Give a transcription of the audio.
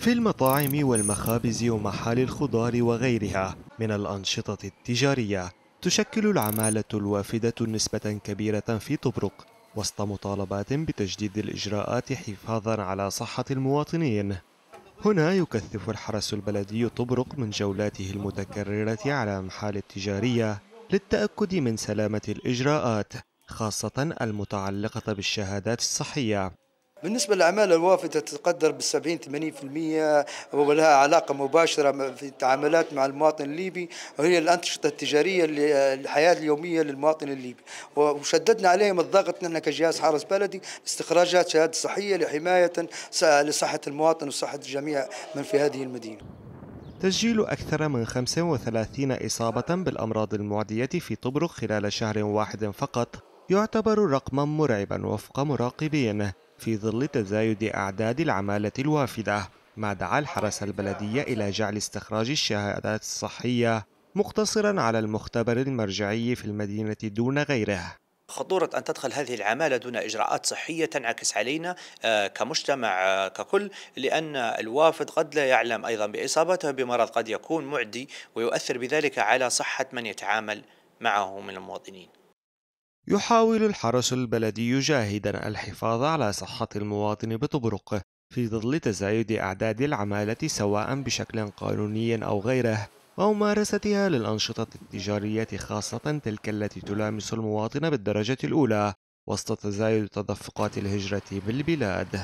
في المطاعم والمخابز ومحال الخضار وغيرها من الأنشطة التجارية تشكل العمالة الوافدة نسبة كبيرة في طبرق وسط مطالبات بتجديد الإجراءات حفاظا على صحة المواطنين هنا يكثف الحرس البلدي طبرق من جولاته المتكررة على المحال التجارية للتأكد من سلامة الإجراءات خاصة المتعلقة بالشهادات الصحية بالنسبة للأعمال الوافدة تتقدر بال 70 80% ولها علاقة مباشرة في التعاملات مع المواطن الليبي وهي الأنشطة التجارية الحياة اليومية للمواطن الليبي وشددنا عليهم الضغط نحن كجهاز حرس بلدي استخراجات شهادة صحية لحماية لصحة المواطن وصحة جميع من في هذه المدينة تسجيل أكثر من 35 إصابة بالأمراض المعدية في طبرق خلال شهر واحد فقط يعتبر رقما مرعبا وفق مراقبين في ظل تزايد أعداد العمالة الوافدة ما دعا الحرس البلدي إلى جعل استخراج الشهادات الصحية مقتصرا على المختبر المرجعي في المدينة دون غيره خطورة أن تدخل هذه العمالة دون إجراءات صحية تنعكس علينا آه، كمجتمع آه، ككل لأن الوافد قد لا يعلم أيضا بإصابته بمرض قد يكون معدي ويؤثر بذلك على صحة من يتعامل معه من المواطنين يحاول الحرس البلدي جاهدا الحفاظ على صحة المواطن بطبرق في ظل تزايد أعداد العمالة سواء بشكل قانوني أو غيره وممارستها للأنشطة التجارية خاصة تلك التي تلامس المواطن بالدرجة الأولى وسط تزايد تدفقات الهجرة بالبلاد